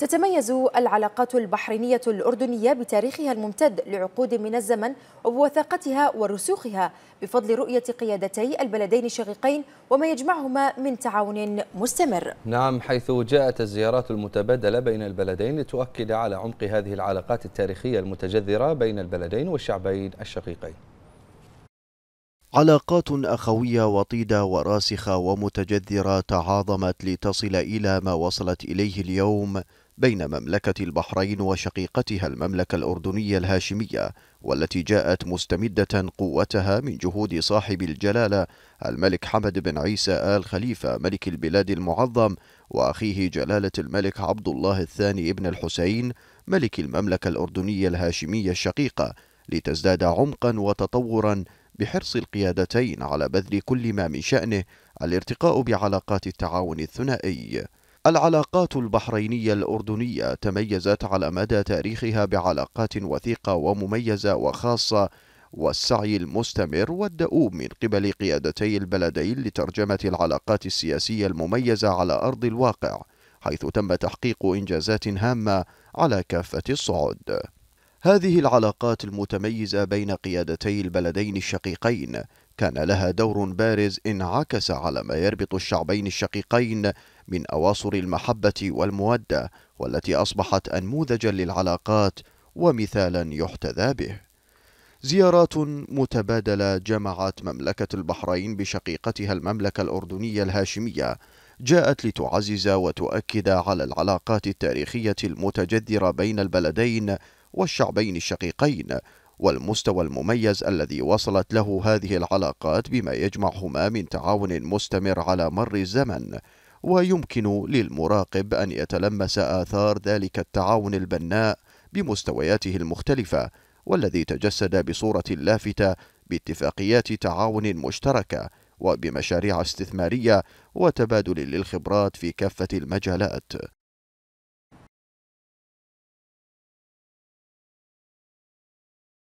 تتميز العلاقات البحرينية الأردنية بتاريخها الممتد لعقود من الزمن ووثاقتها ورسوخها بفضل رؤية قيادتي البلدين الشقيقين وما يجمعهما من تعاون مستمر نعم حيث جاءت الزيارات المتبادلة بين البلدين لتؤكد على عمق هذه العلاقات التاريخية المتجذرة بين البلدين والشعبين الشقيقين علاقات أخوية وطيدة وراسخة ومتجذرة تعاظمت لتصل إلى ما وصلت إليه اليوم بين مملكة البحرين وشقيقتها المملكة الأردنية الهاشمية والتي جاءت مستمدة قوتها من جهود صاحب الجلالة الملك حمد بن عيسى آل خليفة ملك البلاد المعظم وأخيه جلالة الملك عبد الله الثاني ابن الحسين ملك المملكة الأردنية الهاشمية الشقيقة لتزداد عمقا وتطورا بحرص القيادتين على بذل كل ما من شأنه الارتقاء بعلاقات التعاون الثنائي العلاقات البحرينية الأردنية تميزت على مدى تاريخها بعلاقات وثيقة ومميزة وخاصة والسعي المستمر والدؤوب من قبل قيادتي البلدين لترجمة العلاقات السياسية المميزة على أرض الواقع حيث تم تحقيق إنجازات هامة على كافة الصعد. هذه العلاقات المتميزة بين قيادتي البلدين الشقيقين كان لها دور بارز انعكس على ما يربط الشعبين الشقيقين من أواصر المحبة والمودة والتي أصبحت أنموذجا للعلاقات ومثالا يحتذى به زيارات متبادلة جمعت مملكة البحرين بشقيقتها المملكة الأردنية الهاشمية جاءت لتعزز وتؤكد على العلاقات التاريخية المتجذرة بين البلدين والشعبين الشقيقين والمستوى المميز الذي وصلت له هذه العلاقات بما يجمعهما من تعاون مستمر على مر الزمن ويمكن للمراقب ان يتلمس اثار ذلك التعاون البناء بمستوياته المختلفه والذي تجسد بصوره لافته باتفاقيات تعاون مشتركه وبمشاريع استثماريه وتبادل للخبرات في كافه المجالات